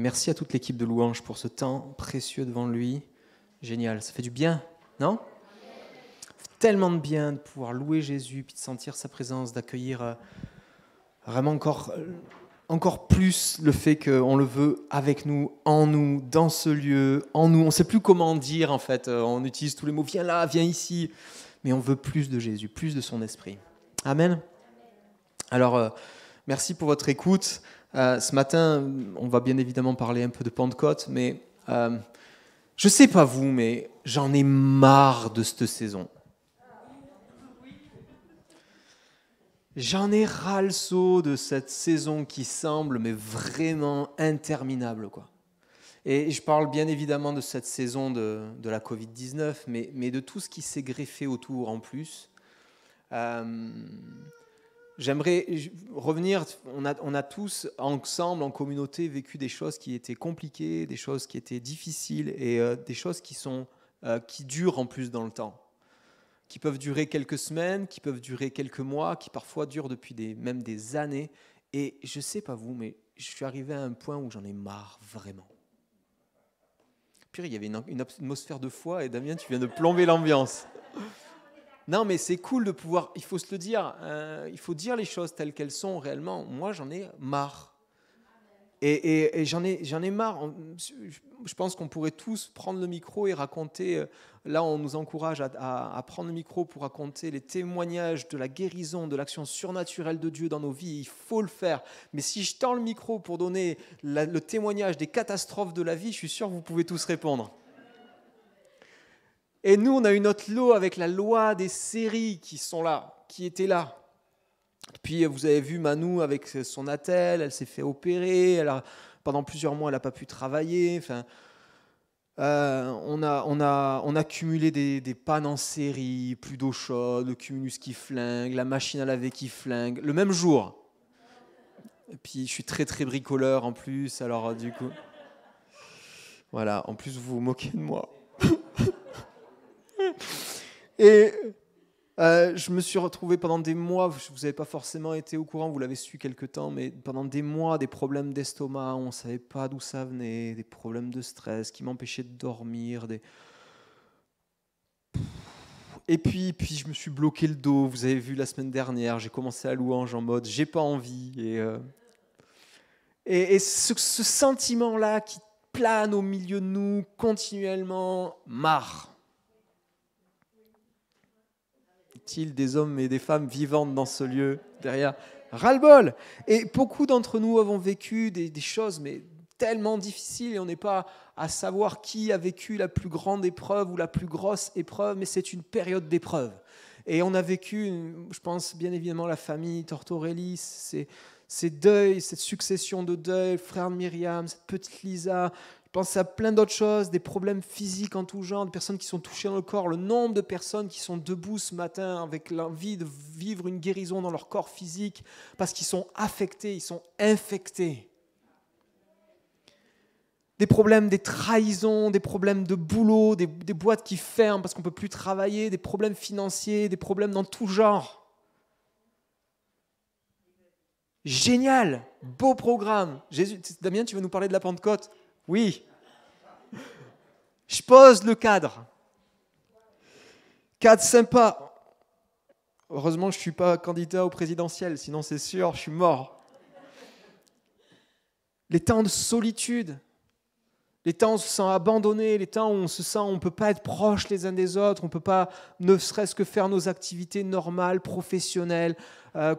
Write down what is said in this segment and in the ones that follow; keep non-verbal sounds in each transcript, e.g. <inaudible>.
merci à toute l'équipe de louange pour ce temps précieux devant lui. Génial, ça fait du bien, non Tellement de bien de pouvoir louer Jésus, puis de sentir sa présence, d'accueillir euh, vraiment encore, euh, encore plus le fait qu'on le veut avec nous, en nous, dans ce lieu, en nous. On ne sait plus comment dire en fait. Euh, on utilise tous les mots, viens là, viens ici. Mais on veut plus de Jésus, plus de son esprit. Amen. Alors, merci pour votre écoute. Euh, ce matin, on va bien évidemment parler un peu de Pentecôte, mais euh, je sais pas vous, mais j'en ai marre de cette saison. J'en ai ras le saut de cette saison qui semble, mais vraiment interminable, quoi. Et je parle bien évidemment de cette saison de, de la Covid-19, mais, mais, de tout ce qui s'est greffé autour en plus. Euh, J'aimerais revenir, on a, on a, tous ensemble, en communauté, vécu des choses qui étaient compliquées, des choses qui étaient difficiles et euh, des choses qui, sont, euh, qui durent en plus dans le temps, qui peuvent durer quelques semaines, qui peuvent durer quelques mois, qui parfois durent depuis des, même des années. Et je sais pas vous, mais je suis arrivé à un point où j'en ai marre vraiment. Puis il y avait une, une atmosphère de foi et Damien, tu viens de plomber l'ambiance. Non, mais c'est cool de pouvoir, il faut se le dire, euh, il faut dire les choses telles qu'elles sont réellement. Moi, j'en ai marre. Et, et, j'en ai, marre. Je pense qu'on pourrait tous prendre le micro et raconter. Euh, là, on nous encourage à, prendre le micro pour raconter les témoignages de la guérison, de l'action surnaturelle de Dieu dans nos vies. Il faut le faire. Mais si je tends le micro pour donner le témoignage des catastrophes de la vie, je suis sûr que vous pouvez tous répondre. Et nous, on a eu notre lot avec la loi des séries qui sont là, qui étaient là. Puis euh, vous avez vu Manou avec euh, son attel, elle s'est fait opérer, elle pendant plusieurs mois elle n'a pas pu travailler. Enfin, euh, on, a, on, a, on, cumulé des, pannes en série, plus d'eau chaude, le cumulus qui flingue, la machine à laver qui flingue, le même jour. Et puis je suis très très bricoleur en plus, alors du coup. Voilà, en plus vous vous moquez de moi. Et euh, je me suis retrouvé pendant des mois, vous n'avez pas forcément été au courant, vous l'avez su quelque temps, mais pendant des mois, des problèmes d'estomac, on ne savait pas d'où ça venait, des problèmes de stress qui m'empêchaient de dormir, des... Et puis, puis je me suis bloqué le dos. Vous avez vu la semaine dernière, j'ai commencé à louange en mode j'ai pas envie. Et, euh, et, ce sentiment-là qui plane au milieu de nous continuellement, marre. des hommes et des femmes vivantes dans ce lieu derrière Ras-le-bol Et beaucoup d'entre nous avons vécu des, choses, mais tellement difficiles, et on n'est pas à savoir qui a vécu la plus grande épreuve ou la plus grosse épreuve, mais c'est une période d'épreuve. Et on a vécu, je pense bien évidemment, la famille Tortorelli, ces, ces deuils, cette succession de deuils, frère de Myriam, cette petite Lisa, Pensez pense à plein d'autres choses, des problèmes physiques en tout genre, des personnes qui sont touchées dans le corps, le nombre de personnes qui sont debout ce matin avec l'envie de vivre une guérison dans leur corps physique parce qu'ils sont affectés, ils sont infectés. Des problèmes, des trahisons, des problèmes de boulot, des, boîtes qui ferment parce qu'on ne peut plus travailler, des problèmes financiers, des problèmes dans tout genre. Génial, beau programme. Jésus, Damien, tu veux nous parler de la Pentecôte oui. Je pose le cadre. Cadre sympa. Heureusement, je ne suis pas candidat au présidentiel, sinon c'est sûr, je suis mort. Les temps de solitude, les temps où on se sent abandonné, les temps où on se sent on ne peut pas être proche les uns des autres, on ne peut pas ne serait-ce que faire nos activités normales, professionnelles, euh,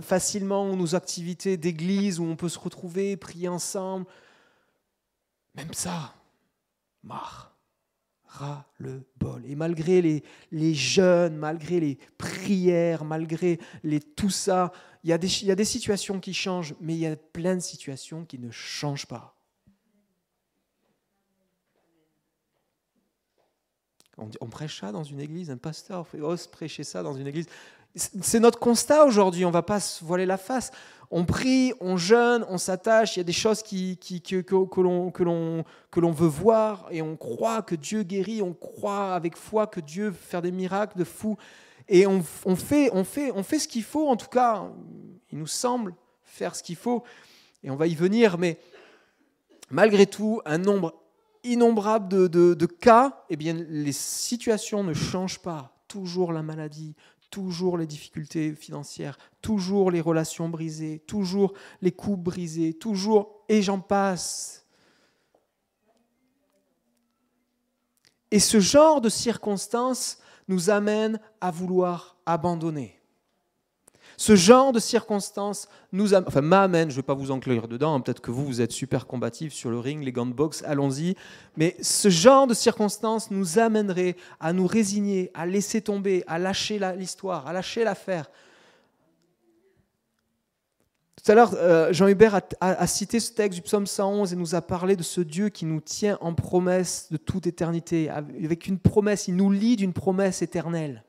facilement nos activités d'église où on peut se retrouver, prier ensemble. Même ça, marre, ras le bol. Et malgré les, les jeûnes, malgré les prières, malgré les, tout ça, il y, a des, situations qui changent, mais il y a plein de situations qui ne changent pas. On, prêche ça dans une église, un pasteur ose prêcher ça dans une église. C'est notre constat aujourd'hui, on ne va pas se voiler la face. On prie, on jeûne, on s'attache, il y a des choses qui, qui, que, que, que l'on veut voir et on croit que Dieu guérit, on croit avec foi que Dieu fait faire des miracles de fou. Et on, fait, on, fait, on fait ce qu'il faut, en tout cas, il nous semble faire ce qu'il faut, et on va y venir, mais malgré tout, un nombre innombrable de, de, cas, eh bien, les situations ne changent pas. Toujours la maladie, toujours les difficultés financières, toujours les relations brisées, toujours les coups brisés, toujours, et j'en passe. Et ce genre de circonstances nous amène à vouloir abandonner. Ce genre de circonstances nous amène, enfin m'amène, je ne vais pas vous enclure dedans, hein, peut-être que vous, vous êtes super combatif sur le ring, les gants de boxe, allons-y, mais ce genre de circonstances nous amènerait à nous résigner, à laisser tomber, à lâcher l'histoire, à lâcher l'affaire. Tout à l'heure, euh, Jean-Hubert a, cité ce texte du psaume 111 et nous a parlé de ce Dieu qui nous tient en promesse de toute éternité. Avec une promesse, il nous lie d'une promesse éternelle.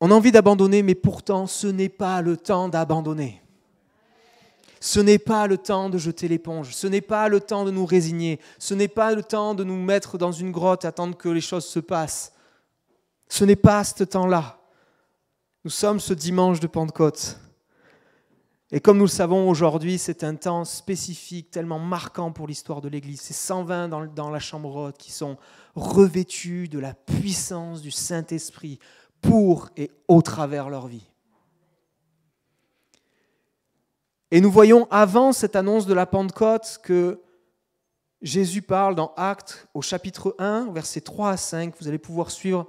On a envie d'abandonner, mais pourtant ce n'est pas le temps d'abandonner. Ce n'est pas le temps de jeter l'éponge, ce n'est pas le temps de nous résigner, ce n'est pas le temps de nous mettre dans une grotte, attendre que les choses se passent. Ce n'est pas ce temps-là. Nous sommes ce dimanche de Pentecôte. Et comme nous le savons aujourd'hui, c'est un temps spécifique, tellement marquant pour l'histoire de l'Église. C'est 120 dans, dans la chambre haute qui sont revêtus de la puissance du Saint-Esprit pour et au travers leur vie. Et nous voyons avant cette annonce de la Pentecôte que Jésus parle dans Actes au chapitre 1, versets 3 à 5, vous allez pouvoir suivre.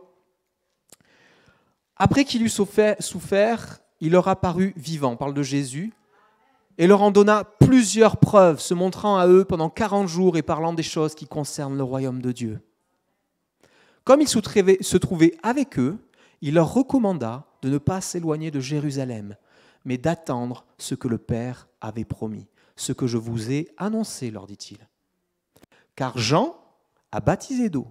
Après qu'il eut souffert, il leur apparut vivant, parle de Jésus, et leur en donna plusieurs preuves, se montrant à eux pendant 40 jours et parlant des choses qui concernent le royaume de Dieu. Comme il se trouvait avec eux, il leur recommanda de ne pas s'éloigner de Jérusalem, mais d'attendre ce que le Père avait promis, ce que je vous ai annoncé, leur dit-il. Car Jean a baptisé d'eau,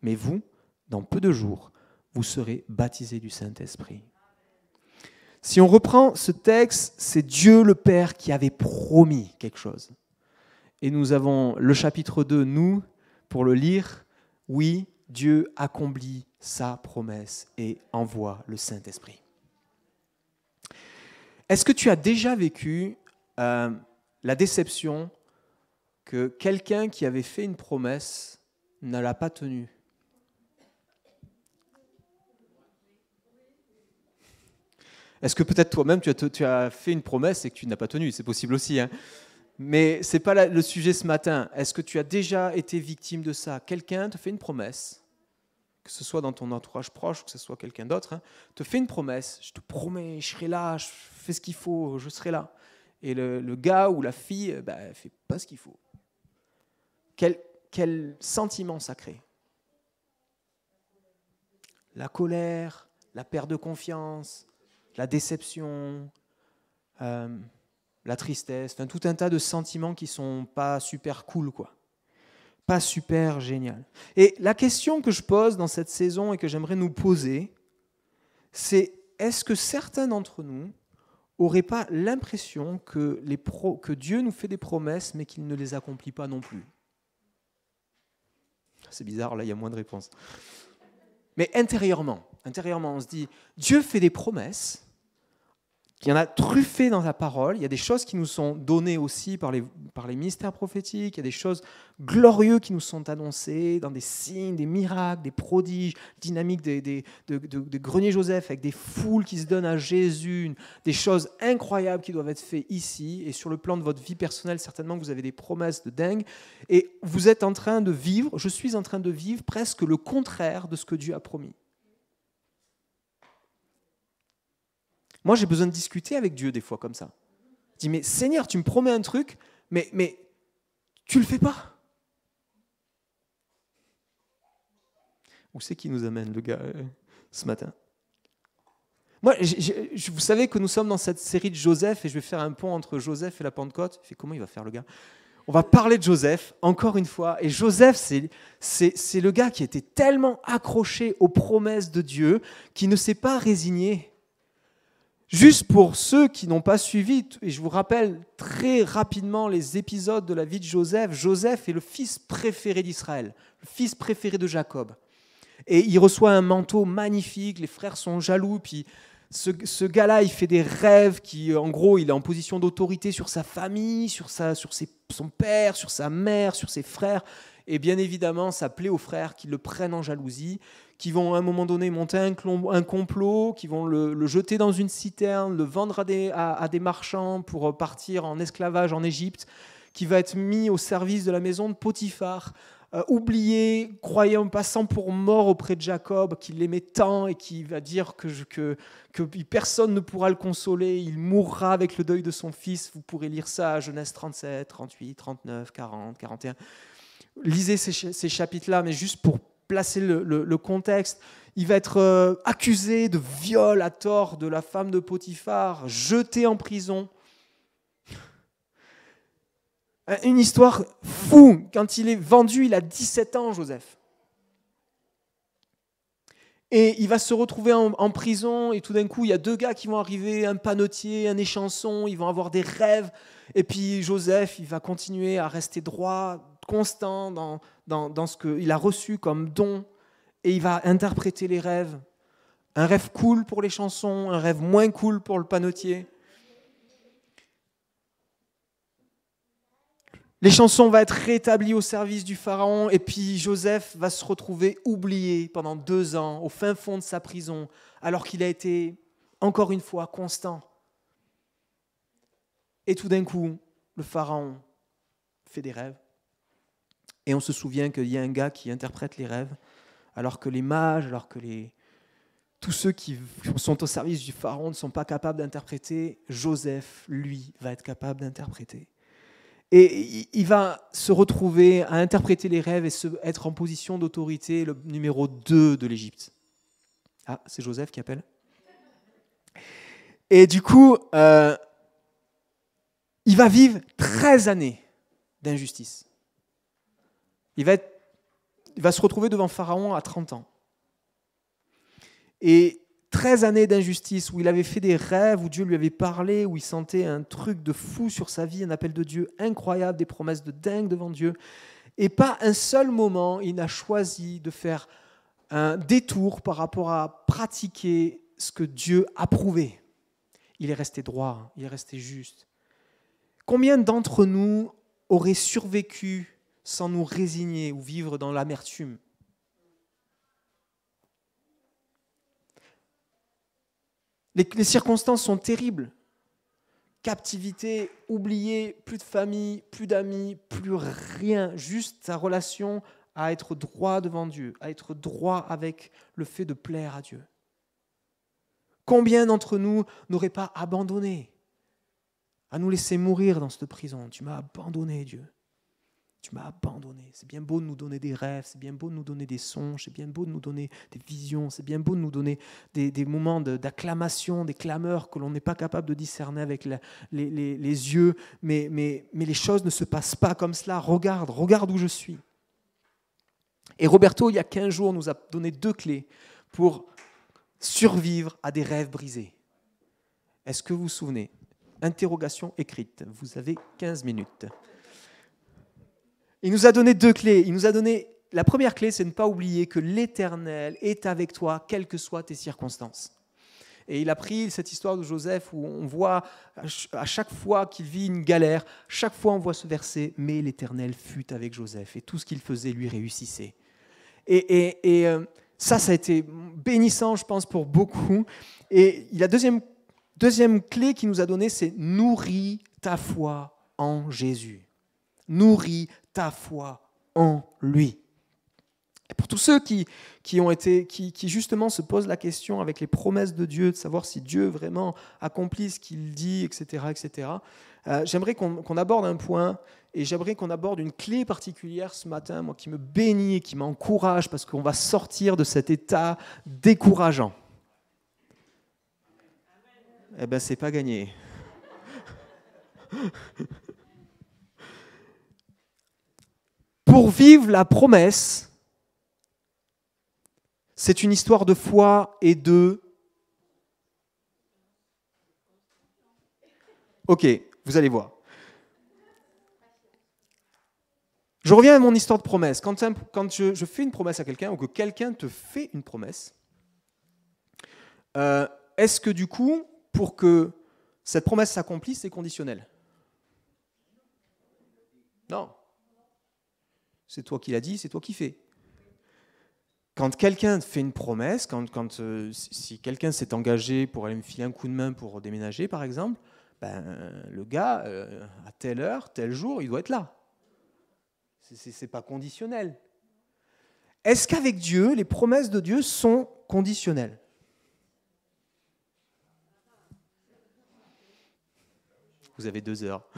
mais vous, dans peu de jours, vous serez baptisés du Saint-Esprit. Si on reprend ce texte, c'est Dieu le Père qui avait promis quelque chose. Et nous avons le chapitre 2, nous, pour le lire. Oui, Dieu accomplit sa promesse et envoie le Saint-Esprit. Est-ce que tu as déjà vécu euh, la déception que quelqu'un qui avait fait une promesse ne l'a pas tenue Est-ce que peut-être toi-même, tu, as, fait une promesse et que tu n'as pas tenue C'est possible aussi. Hein. Mais ce n'est pas le sujet ce matin. Est-ce que tu as déjà été victime de ça Quelqu'un te fait une promesse que ce soit dans ton entourage proche ou que ce soit quelqu'un d'autre, hein, te fais une promesse. Je te promets, je serai là, je fais ce qu'il faut, je serai là. Et le, gars ou la fille, ne euh, bah, fait pas ce qu'il faut. Quel, quel sentiment ça crée La colère, la perte de confiance, la déception, euh, la tristesse, tout un tas de sentiments qui sont pas super cool, quoi pas super génial. Et la question que je pose dans cette saison et que j'aimerais nous poser, c'est est-ce que certains d'entre nous n'auraient pas l'impression que, Dieu nous fait des promesses mais qu'il ne les accomplit pas non plus C'est bizarre, là il y a moins de réponses. Mais intérieurement, intérieurement, on se dit, Dieu fait des promesses, il y en a truffé dans la parole. Il y a des choses qui nous sont données aussi par les, par les ministères prophétiques. Il y a des choses glorieuses qui nous sont annoncées dans des signes, des miracles, des prodiges, dynamique des, de, de, grenier Joseph avec des foules qui se donnent à Jésus, des choses incroyables qui doivent être faites ici. Et sur le plan de votre vie personnelle, certainement vous avez des promesses de dingue. Et vous êtes en train de vivre, je suis en train de vivre presque le contraire de ce que Dieu a promis. Moi, j'ai besoin de discuter avec Dieu des fois comme ça. Je dis, mais Seigneur, tu me promets un truc, mais, mais tu le fais pas. Où c'est qui nous amène, le gars, euh, ce matin Moi, je, vous savez que nous sommes dans cette série de Joseph, et je vais faire un pont entre Joseph et la Pentecôte. fait comment il va faire, le gars on va parler de Joseph, encore une fois. Et Joseph, c'est le gars qui était tellement accroché aux promesses de Dieu, qui ne s'est pas résigné Juste pour ceux qui n'ont pas suivi, et je vous rappelle très rapidement les épisodes de la vie de Joseph, Joseph est le fils préféré d'Israël, le fils préféré de Jacob. Et il reçoit un manteau magnifique, les frères sont jaloux, puis ce, gars-là, il fait des rêves, qui, euh, en gros, il est en position d'autorité sur sa famille, sur, son père, sur sa mère, sur ses frères. Et bien évidemment, ça plaît aux frères qui le prennent en jalousie qui vont à un moment donné monter un, complot, qui vont le, jeter dans une citerne, le vendre à des, à, des marchands pour euh, partir en esclavage en Égypte, qui va être mis au service de la maison de Potiphar. Euh, oublié, croyant, passant pour mort auprès de Jacob, qui l'aimait tant et qui va dire que, que, que, personne ne pourra le consoler, il mourra avec le deuil de son fils. Vous pourrez lire ça à Genèse 37, 38, 39, 40, 41. Lisez ces chapitres-là, mais juste pour placer le, contexte, il va être euh, accusé de viol à tort de la femme de Potiphar, jeté en prison. Euh, une histoire fou. Quand il est vendu, il a 17 ans, Joseph. Et il va se retrouver en, prison, et tout d'un coup, il y a deux gars qui vont arriver, un panotier, un échanson, ils vont avoir des rêves. Et puis Joseph, il va continuer à rester droit, constant dans, dans, dans ce qu'il a reçu comme don, et il va interpréter les rêves. Un rêve cool pour les chansons, un rêve moins cool pour le panotier. Les chansons vont être rétablies au service du Pharaon et puis Joseph va se retrouver oublié pendant deux ans au fin fond de sa prison alors qu'il a été encore une fois constant. Et tout d'un coup, le Pharaon fait des rêves. Et on se souvient qu'il y a un gars qui interprète les rêves, alors que les mages, alors que les... tous ceux qui sont au service du pharaon ne sont pas capables d'interpréter, Joseph, lui, va être capable d'interpréter. Et il va se retrouver à interpréter les rêves et être en position d'autorité, le numéro 2 de l'Égypte. Ah, c'est Joseph qui appelle. Et du coup, euh, il va vivre 13 années d'injustice il va, se retrouver devant Pharaon à 30 ans. Et 13 années d'injustice où il avait fait des rêves, où Dieu lui avait parlé, où il sentait un truc de fou sur sa vie, un appel de Dieu incroyable, des promesses de dingue devant Dieu. Et pas un seul moment, il n'a choisi de faire un détour par rapport à pratiquer ce que Dieu a prouvé. Il est resté droit, il est resté juste. Combien d'entre nous auraient survécu sans nous résigner ou vivre dans l'amertume. Les, circonstances sont terribles. Captivité, oublié, plus de famille, plus d'amis, plus rien. Juste sa relation à être droit devant Dieu, à être droit avec le fait de plaire à Dieu. Combien d'entre nous n'auraient pas abandonné à nous laisser mourir dans cette prison Tu m'as abandonné, Dieu. Tu m'as abandonné. C'est bien beau de nous donner des rêves, c'est bien beau de nous donner des songes, c'est bien beau de nous donner des visions, c'est bien beau de nous donner des, moments d'acclamation, des clameurs que l'on n'est pas capable de discerner avec les, yeux. Mais, mais les choses ne se passent pas comme cela. Regarde, regarde où je suis. Et Roberto, il y a 15 jours, nous a donné deux clés pour survivre à des rêves brisés. Est-ce que vous vous souvenez Interrogation écrite. Vous avez 15 minutes. Il nous a donné deux clés. Il nous a donné la première clé, c'est ne pas oublier que l'Éternel est avec toi, quelles que soient tes circonstances. Et il a pris cette histoire de Joseph où on voit à chaque fois qu'il vit une galère, chaque fois on voit ce verset, mais l'Éternel fut avec Joseph et tout ce qu'il faisait lui réussissait. Et, euh, ça, ça a été bénissant, je pense, pour beaucoup. Et la deuxième, deuxième clé qu'il nous a donnée, c'est nourris ta foi en Jésus nourris ta foi en lui. Et pour tous ceux qui, qui ont été, qui, justement se posent la question avec les promesses de Dieu, de savoir si Dieu vraiment accomplit ce qu'il dit, etc., etc., euh, j'aimerais qu'on aborde un point et j'aimerais qu'on aborde une clé particulière ce matin, moi qui me bénit et qui m'encourage parce qu'on va sortir de cet état décourageant. Eh bien, c'est pas gagné. <laughs> pour vivre la promesse, c'est une histoire de foi et de... Ok, vous allez voir. Je reviens à mon histoire de promesse. Quand, je, fais une promesse à quelqu'un ou que quelqu'un te fait une promesse, euh, est-ce que du coup, pour que cette promesse s'accomplisse, c'est conditionnel Non c'est toi qui l'as dit, c'est toi qui fais. Quand quelqu'un fait une promesse, quand, euh, si quelqu'un s'est engagé pour aller me filer un coup de main pour déménager, par exemple, ben, le gars, euh, à telle heure, tel jour, il doit être là. n'est pas conditionnel. Est-ce qu'avec Dieu, les promesses de Dieu sont conditionnelles Vous avez deux heures.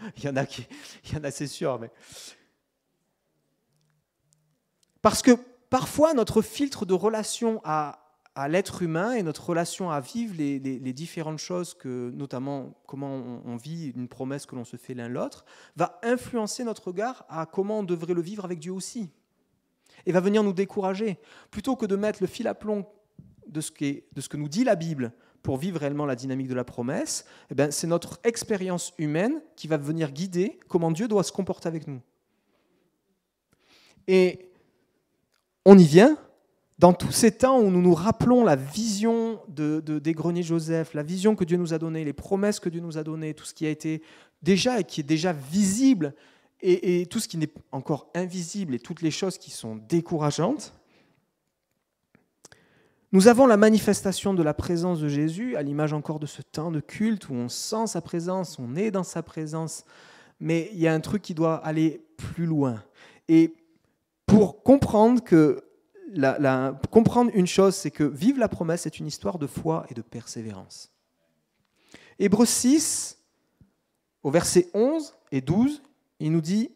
<laughs> il y en a qui, il y en a, c'est sûr, mais parce que parfois notre filtre de relation à, l'être humain et notre relation à vivre les, différentes choses que, notamment comment on, vit une promesse que l'on se fait l'un l'autre, va influencer notre regard à comment on devrait le vivre avec Dieu aussi, et va venir nous décourager plutôt que de mettre le fil à plomb de ce, de ce que nous dit la Bible pour vivre réellement la dynamique de la promesse, eh ben, c'est notre expérience humaine qui va venir guider comment Dieu doit se comporter avec nous. Et on y vient dans tous ces temps où nous nous rappelons la vision de, des greniers Joseph, la vision que Dieu nous a donnée, les promesses que Dieu nous a données, tout ce qui a été déjà et qui est déjà visible, et tout ce qui n'est encore invisible, et toutes les choses qui sont décourageantes, nous avons la manifestation de la présence de Jésus, à l'image encore de ce temps de culte où on sent sa présence, on est dans sa présence, mais il y a un truc qui doit aller plus loin. Et pour comprendre une chose, c'est que vivre la promesse est une histoire de foi et de persévérance. Hébreux 6, au verset 11 et 12, il nous dit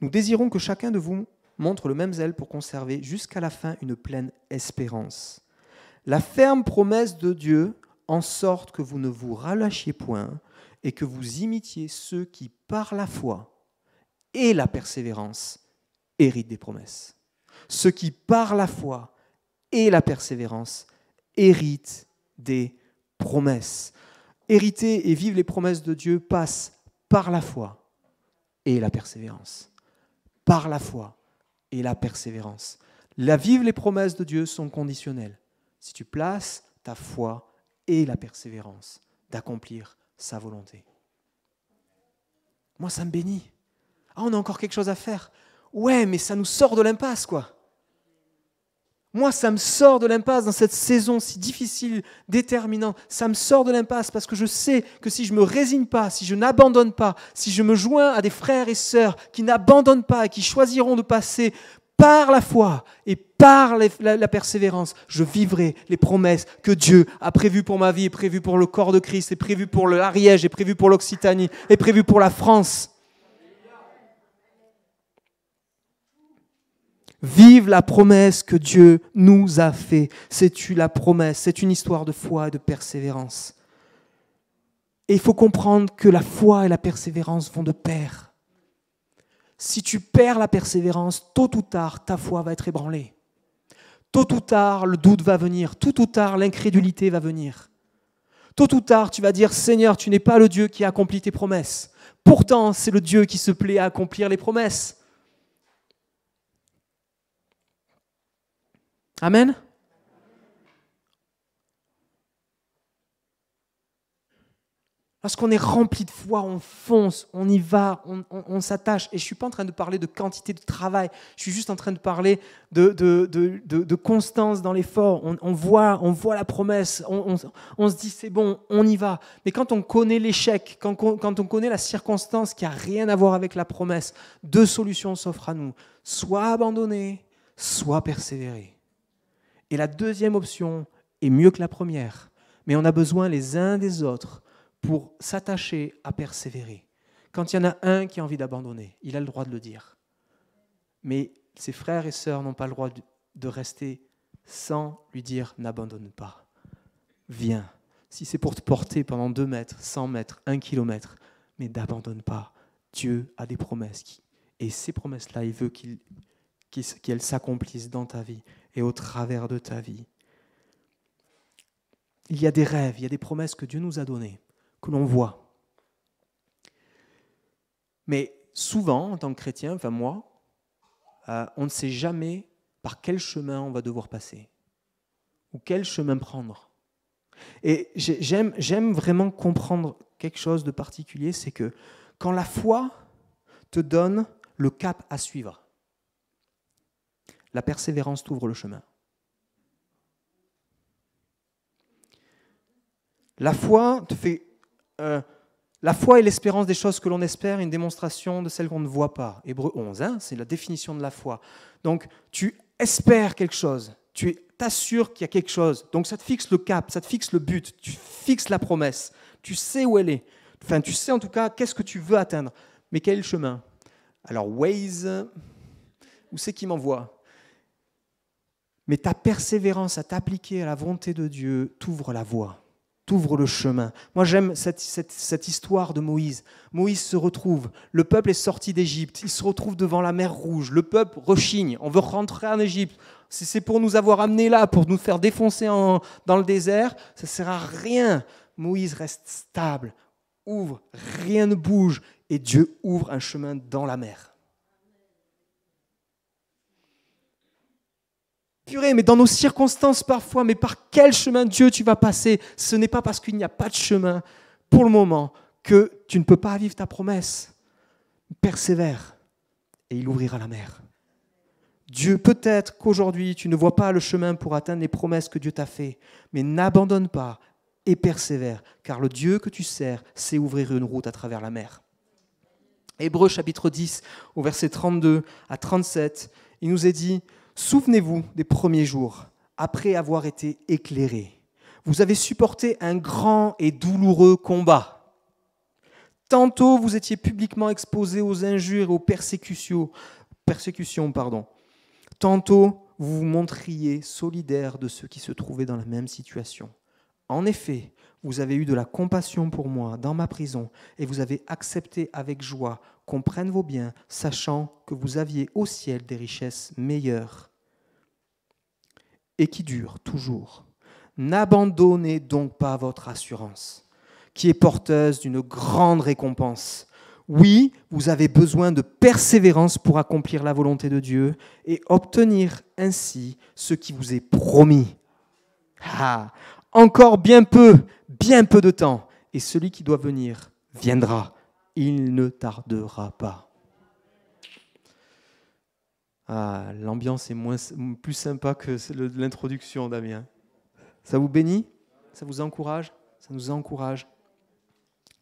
Nous désirons que chacun de vous montre le même zèle pour conserver jusqu'à la fin une pleine espérance. La ferme promesse de Dieu en sorte que vous ne vous relâchiez point et que vous imitiez ceux qui, par la foi et la persévérance, héritent des promesses. Ceux qui, par la foi et la persévérance, héritent des promesses. Hériter et vivre les promesses de Dieu passe par la foi et la persévérance. Par la foi et la persévérance. La vive, les promesses de Dieu sont conditionnelles. Si tu places ta foi et la persévérance d'accomplir sa volonté. Moi, ça me bénit. Ah, on a encore quelque chose à faire. Ouais, mais ça nous sort de l'impasse, quoi. Moi, ça me sort de l'impasse dans cette saison si difficile, déterminante. Ça me sort de l'impasse parce que je sais que si je me résigne pas, si je n'abandonne pas, si je me joins à des frères et sœurs qui n'abandonnent pas et qui choisiront de passer par la foi et par la, persévérance, je vivrai les promesses que Dieu a prévues pour ma vie, prévues pour le corps de Christ, prévues pour l'Ariège, prévues pour l'Occitanie, est prévues pour la France. Vive la promesse que Dieu nous a fait. C'est la promesse, c'est une histoire de foi et de persévérance. Et il faut comprendre que la foi et la persévérance vont de pair. Si tu perds la persévérance, tôt ou tard, ta foi va être ébranlée. Tôt ou tard, le doute va venir. Tôt ou tard, l'incrédulité va venir. Tôt ou tard, tu vas dire, Seigneur, tu n'es pas le Dieu qui a tes promesses. Pourtant, c'est le Dieu qui se plaît à accomplir les promesses. Amen. Lorsqu'on est rempli de foi, on fonce, on y va, on, s'attache. Et je ne suis pas en train de parler de quantité de travail, je suis juste en train de parler de, constance dans l'effort. On, voit, on voit la promesse, on, se dit c'est bon, on y va. Mais quand on connaît l'échec, quand, quand on connaît la circonstance qui n'a rien à voir avec la promesse, deux solutions s'offrent à nous. Soit abandonner, soit persévérer. Et la deuxième option est mieux que la première, mais on a besoin les uns des autres pour s'attacher à persévérer. Quand il y en a un qui a envie d'abandonner, il a le droit de le dire. Mais ses frères et sœurs n'ont pas le droit de rester sans lui dire n'abandonne pas, viens. Si c'est pour te porter pendant 2 mètres, 100 mètres, 1 kilomètre, mais n'abandonne pas. Dieu a des promesses. et ces promesses-là, il veut qu'elles s'accomplissent dans ta vie et au travers de ta vie. Il y a des rêves, il y a des promesses que Dieu nous a données, que l'on voit. Mais souvent, en tant que chrétien, enfin moi, euh, on ne sait jamais par quel chemin on va devoir passer ou quel chemin prendre. Et j'aime vraiment comprendre quelque chose de particulier, c'est que quand la foi te donne le cap à suivre, la persévérance t'ouvre le chemin. La foi te fait... Euh, la foi est l'espérance des choses que l'on espère, une démonstration de celles qu'on ne voit pas. Hébreu 11, hein, c'est la définition de la foi. Donc tu espères quelque chose, tu t'assures qu'il y a quelque chose. Donc ça te fixe le cap, ça te fixe le but, tu fixes la promesse, tu sais où elle est. Enfin, tu sais en tout cas qu'est-ce que tu veux atteindre. Mais quel est le chemin Alors Waze, où c'est qui m'envoie mais ta persévérance à t'appliquer à la volonté de Dieu t'ouvre la voie, t'ouvre le chemin. Moi j'aime cette, histoire de Moïse. Moïse se retrouve, le peuple est sorti d'Égypte, il se retrouve devant la mer Rouge, le peuple rechigne, on veut rentrer en Égypte. Si c'est pour nous avoir amenés là, pour nous faire défoncer dans le désert, ça ne sert à rien. Moïse reste stable, ouvre, rien ne bouge, et Dieu ouvre un chemin dans la mer. mais dans nos circonstances parfois, mais par quel chemin Dieu tu vas passer Ce n'est pas parce qu'il n'y a pas de chemin pour le moment que tu ne peux pas vivre ta promesse. Persévère et il ouvrira la mer. Dieu, peut-être qu'aujourd'hui tu ne vois pas le chemin pour atteindre les promesses que Dieu t'a fait, mais n'abandonne pas et persévère, car le Dieu que tu sers sait ouvrir une route à travers la mer. Hébreux chapitre 10, au verset 32 à 37, il nous est dit Souvenez-vous des premiers jours, après avoir été éclairés. Vous avez supporté un grand et douloureux combat. Tantôt vous étiez publiquement exposé aux injures et aux persécutions, pardon. tantôt vous vous montriez solidaire de ceux qui se trouvaient dans la même situation. En effet, vous avez eu de la compassion pour moi dans ma prison, et vous avez accepté avec joie qu'on prenne vos biens, sachant que vous aviez au ciel des richesses meilleures et qui durent toujours. N'abandonnez donc pas votre assurance, qui est porteuse d'une grande récompense. Oui, vous avez besoin de persévérance pour accomplir la volonté de Dieu et obtenir ainsi ce qui vous est promis. Ah, encore bien peu, bien peu de temps, et celui qui doit venir viendra. Il ne tardera pas. Ah, l'ambiance est moins, plus sympa que l'introduction, Damien. Ça vous bénit Ça vous encourage Ça nous encourage.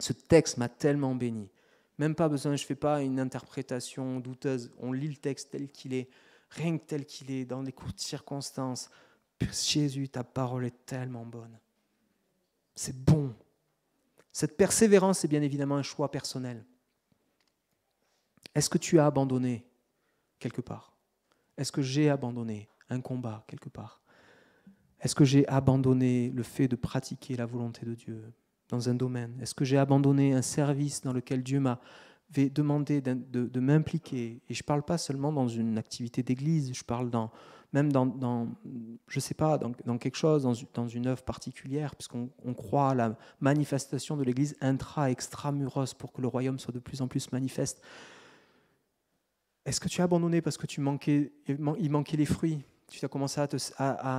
Ce texte m'a tellement béni. Même pas besoin, je ne fais pas une interprétation douteuse. On lit le texte tel qu'il est, rien que tel qu'il est, dans les courtes circonstances. Jésus, ta parole est tellement bonne. C'est bon. Cette persévérance est bien évidemment un choix personnel. Est-ce que tu as abandonné quelque part Est-ce que j'ai abandonné un combat quelque part Est-ce que j'ai abandonné le fait de pratiquer la volonté de Dieu dans un domaine Est-ce que j'ai abandonné un service dans lequel Dieu m'a demandé de, de m'impliquer Et je ne parle pas seulement dans une activité d'église, je parle dans, même dans, je sais pas, dans, quelque chose, dans, une œuvre particulière, puisqu'on croit à la manifestation de l'Église intra-extramuros pour que le royaume soit de plus en plus manifeste. Est-ce que tu as abandonné parce que tu manquais, il manquait les fruits Tu as commencé à, te,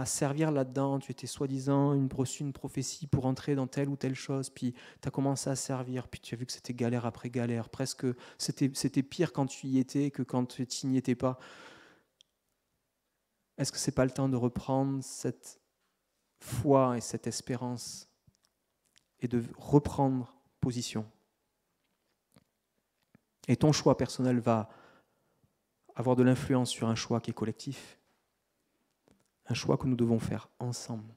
servir là-dedans, tu étais soi-disant une, une prophétie pour entrer dans telle ou telle chose, puis tu as commencé à servir, puis tu as vu que c'était galère après galère, presque c'était pire quand tu y étais que quand tu n'y étais pas. Est-ce que ce n'est pas le temps de reprendre cette foi et cette espérance et de reprendre position Et ton choix personnel va avoir de l'influence sur un choix qui est collectif, un choix que nous devons faire ensemble,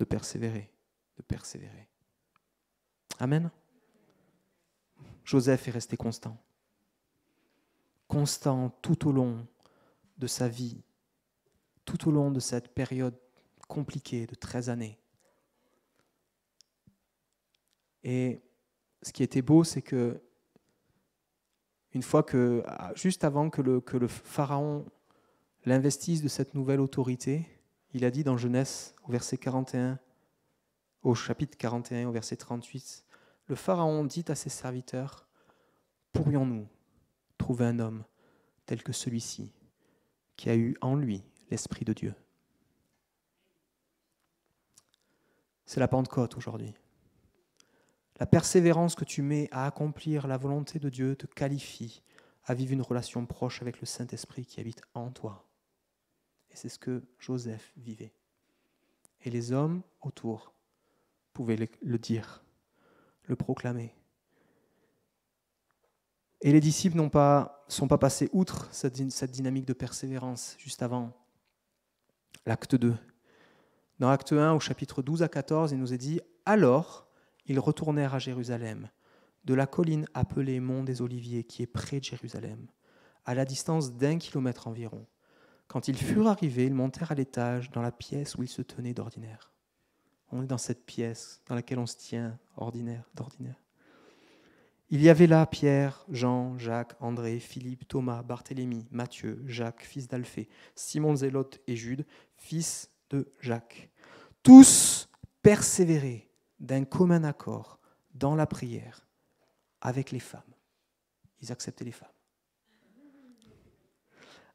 de persévérer, de persévérer. Amen. Joseph est resté constant, constant tout au long de sa vie tout au long de cette période compliquée de 13 années. Et ce qui était beau, c'est que une fois que, juste avant que le, pharaon l'investisse de cette nouvelle autorité, il a dit dans Genèse, au verset 41, au chapitre 41, au verset 38, le Pharaon dit à ses serviteurs, pourrions-nous trouver un homme tel que celui-ci, qui a eu en lui l'Esprit de Dieu. C'est la Pentecôte aujourd'hui. La persévérance que tu mets à accomplir la volonté de Dieu te qualifie à vivre une relation proche avec le Saint-Esprit qui habite en toi. Et c'est ce que Joseph vivait. Et les hommes autour pouvaient le dire, le proclamer. Et les disciples n'ont pas, sont pas passés outre cette dynamique de persévérance juste avant l'acte 2. Dans l'acte 1, au chapitre 12 à 14, il nous est dit Alors, ils retournèrent à Jérusalem, de la colline appelée Mont des Oliviers, qui est près de Jérusalem, à la distance d'un kilomètre environ. Quand ils furent arrivés, ils montèrent à l'étage, dans la pièce où ils se tenaient d'ordinaire. On est dans cette pièce dans laquelle on se tient ordinaire, d'ordinaire. Il y avait là Pierre, Jean, Jacques, André, Philippe, Thomas, Barthélemy, Matthieu, Jacques, fils d'Alphée, Simon Zélote et Jude, fils de Jacques. Tous persévéraient d'un commun accord dans la prière avec les femmes. Ils acceptaient les femmes.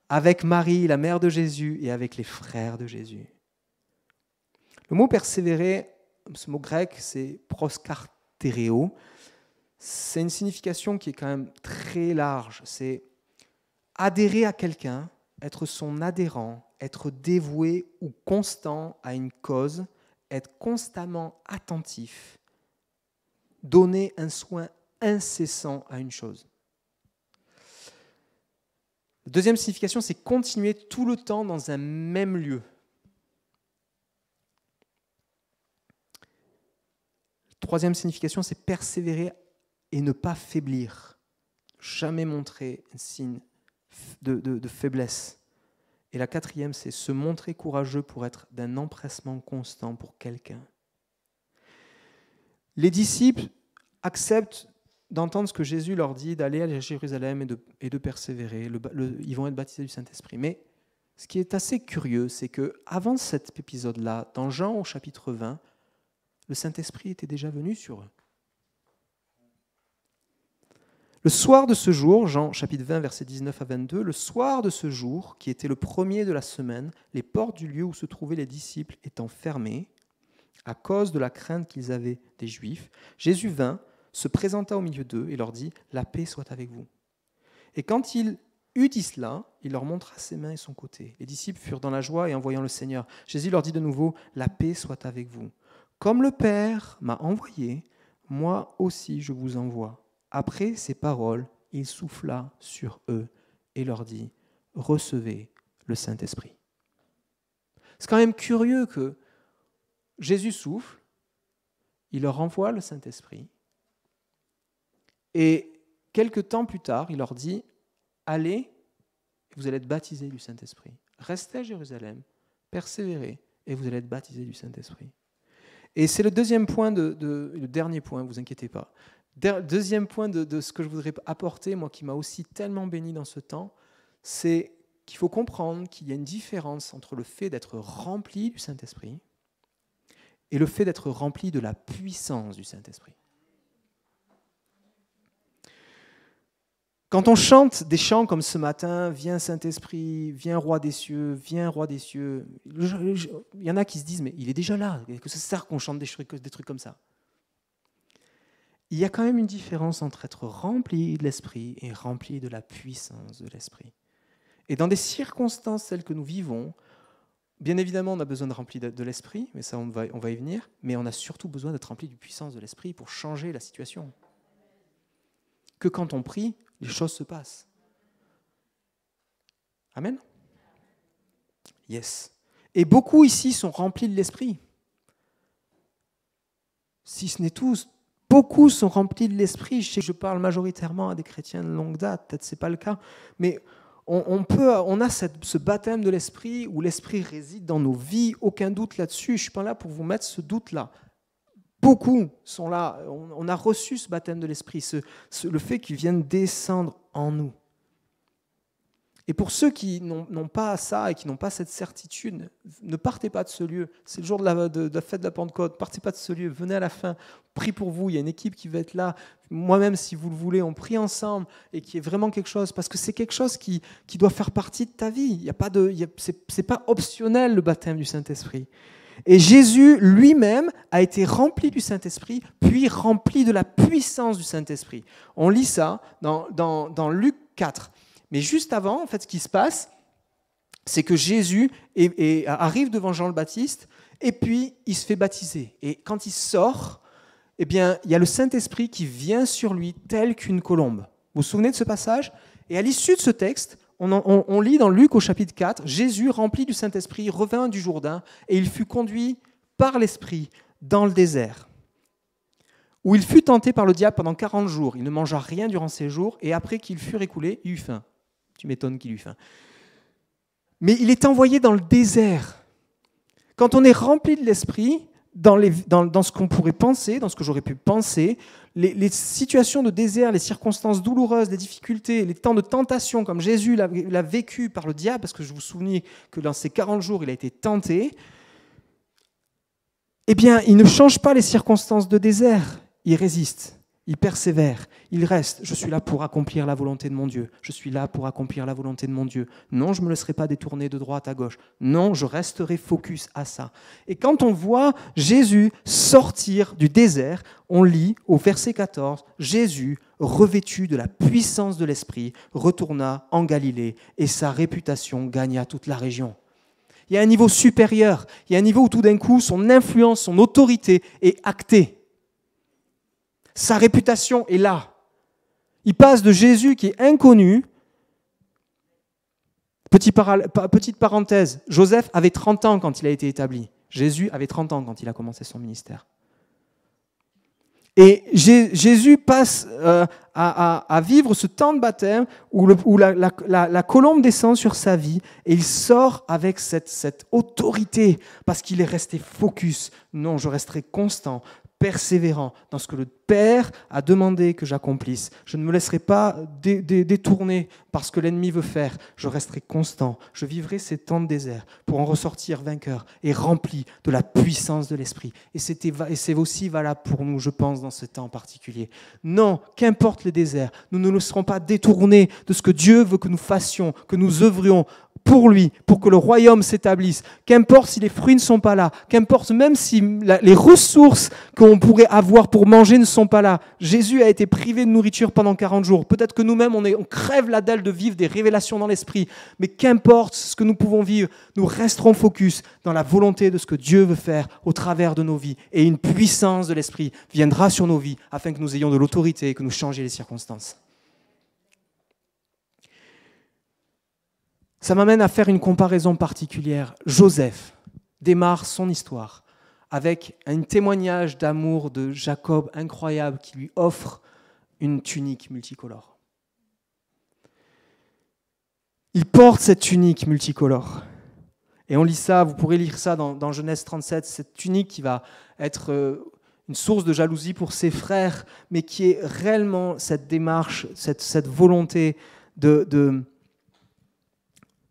Avec Marie, la mère de Jésus, et avec les frères de Jésus. Le mot persévérer, ce mot grec, c'est proskartereo » c'est une signification qui est quand même très large. C'est adhérer à quelqu'un, être son adhérent, être dévoué ou constant à une cause, être constamment attentif, donner un soin incessant à une chose. Deuxième signification, c'est continuer tout le temps dans un même lieu. Troisième signification, c'est persévérer et ne pas faiblir, jamais montrer un signe de, faiblesse. Et la quatrième, c'est se montrer courageux pour être d'un empressement constant pour quelqu'un. Les disciples acceptent d'entendre ce que Jésus leur dit, d'aller à Jérusalem et de, persévérer. Le, ils vont être baptisés du Saint-Esprit. Mais ce qui est assez curieux, c'est que avant cet épisode-là, dans Jean au chapitre 20, le Saint-Esprit était déjà venu sur eux. Le soir de ce jour, Jean chapitre 20, versets 19 à 22, le soir de ce jour, qui était le premier de la semaine, les portes du lieu où se trouvaient les disciples étant fermées, à cause de la crainte qu'ils avaient des Juifs, Jésus vint, se présenta au milieu d'eux et leur dit La paix soit avec vous. Et quand il eut dit cela, il leur montra ses mains et son côté. Les disciples furent dans la joie et en voyant le Seigneur. Jésus leur dit de nouveau La paix soit avec vous. Comme le Père m'a envoyé, moi aussi je vous envoie. Après ces paroles, il souffla sur eux et leur dit, recevez le Saint-Esprit. C'est quand même curieux que Jésus souffle, il leur envoie le Saint-Esprit, et quelque temps plus tard, il leur dit, allez, vous allez être baptisés du Saint-Esprit. Restez à Jérusalem, persévérez, et vous allez être baptisés du Saint-Esprit. Et c'est le deuxième point, de, le dernier point, vous inquiétez pas, Deuxième point de, ce que je voudrais apporter, moi qui m'a aussi tellement béni dans ce temps, c'est qu'il faut comprendre qu'il y a une différence entre le fait d'être rempli du Saint-Esprit et le fait d'être rempli de la puissance du Saint-Esprit. Quand on chante des chants comme ce matin, Viens Saint-Esprit, viens Roi des cieux, viens Roi des cieux, il y en a qui se disent, mais il est déjà là, que ça sert qu'on chante des trucs comme ça il y a quand même une différence entre être rempli de l'esprit et rempli de la puissance de l'esprit. Et dans des circonstances, celles que nous vivons, bien évidemment, on a besoin de rempli de, l'esprit, mais ça, on va, on va y venir, mais on a surtout besoin d'être rempli du puissance de l'esprit pour changer la situation. Que quand on prie, les choses se passent. Amen Yes. Et beaucoup ici sont remplis de l'esprit. Si ce n'est tous, beaucoup sont remplis de l'esprit. Je sais je parle majoritairement à des chrétiens de longue date, peut-être c'est pas le cas, mais on, a ce baptême de l'esprit où l'esprit réside dans nos vies. Aucun doute là-dessus. Je suis pas là pour vous mettre ce doute-là. Beaucoup sont là. On, a reçu ce baptême de l'esprit, le fait qu'il vienne descendre en nous. Et pour ceux qui n'ont pas ça et qui n'ont pas cette certitude, ne partez pas de ce lieu. C'est le jour de la, la, fête de la Pentecôte. Partez pas de ce lieu. Venez à la fin. Prie pour vous. Il y a une équipe qui va être là. Moi-même, si vous le voulez, on prie ensemble et qui est vraiment quelque chose. Parce que c'est quelque chose qui, doit faire partie de ta vie. Il y a pas de, c'est pas optionnel le baptême du Saint-Esprit. Et Jésus lui-même a été rempli du Saint-Esprit, puis rempli de la puissance du Saint-Esprit. On lit ça dans, dans Luc 4. Mais juste avant, en fait, ce qui se passe, c'est que Jésus arrive devant Jean le Baptiste et puis il se fait baptiser. Et quand il sort, eh bien, il y a le Saint-Esprit qui vient sur lui tel qu'une colombe. Vous vous souvenez de ce passage Et à l'issue de ce texte, on, lit dans Luc au chapitre 4, Jésus, rempli du Saint-Esprit, revint du Jourdain et il fut conduit par l'Esprit dans le désert, où il fut tenté par le diable pendant 40 jours. Il ne mangea rien durant ces jours et après qu'il fut récoulé, il eut faim. Tu m'étonnes qu'il lui faim. Mais il est envoyé dans le désert. Quand on est rempli de l'esprit, dans, ce qu'on pourrait penser, dans ce que j'aurais pu penser, les, situations de désert, les circonstances douloureuses, les difficultés, les temps de tentation, comme Jésus l'a vécu par le diable, parce que je vous souviens que dans ces 40 jours, il a été tenté, eh bien, il ne change pas les circonstances de désert, il résiste. Il persévère, il reste. Je suis là pour accomplir la volonté de mon Dieu. Je suis là pour accomplir la volonté de mon Dieu. Non, je ne me laisserai pas détourner de droite à gauche. Non, je resterai focus à ça. Et quand on voit Jésus sortir du désert, on lit au verset 14, Jésus, revêtu de la puissance de l'Esprit, retourna en Galilée et sa réputation gagna toute la région. Il y a un niveau supérieur, il y a un niveau où tout d'un coup son influence, son autorité est actée. Sa réputation est là. Il passe de Jésus qui est inconnu. Petite parenthèse, Joseph avait 30 ans quand il a été établi. Jésus avait 30 ans quand il a commencé son ministère. Et Jésus passe euh, à, vivre ce temps de baptême où, la, colombe descend sur sa vie et il sort avec cette, cette autorité parce qu'il est resté focus. Non, je resterai constant persévérant dans ce que le Père a demandé que j'accomplisse. Je ne me laisserai pas détourner par ce que l'ennemi veut faire. Je resterai constant. Je vivrai ces temps de désert pour en ressortir vainqueur et rempli de la puissance de l'Esprit. Et c'est aussi valable pour nous, je pense, dans ce temps particulier. Non, qu'importe les déserts, nous ne nous serons pas détournés de ce que Dieu veut que nous fassions, que nous œuvrions pour lui, pour que le royaume s'établisse. Qu'importe si les fruits ne sont pas là, qu'importe même si les ressources qu'on pourrait avoir pour manger ne sont pas là. Jésus a été privé de nourriture pendant 40 jours. Peut-être que nous-mêmes, on, crève la dalle de vivre des révélations dans l'esprit, mais qu'importe ce que nous pouvons vivre, nous resterons focus dans la volonté de ce que Dieu veut faire au travers de nos vies. Et une puissance de l'esprit viendra sur nos vies afin que nous ayons de l'autorité et que nous changions les circonstances. Ça m'amène à faire une comparaison particulière. Joseph démarre son histoire avec un témoignage d'amour de Jacob incroyable qui lui offre une tunique multicolore. Il porte cette tunique multicolore. Et on lit ça, vous pourrez lire ça dans, Genèse 37, cette tunique qui va être euh, une source de jalousie pour ses frères, mais qui est réellement cette démarche, cette, volonté de,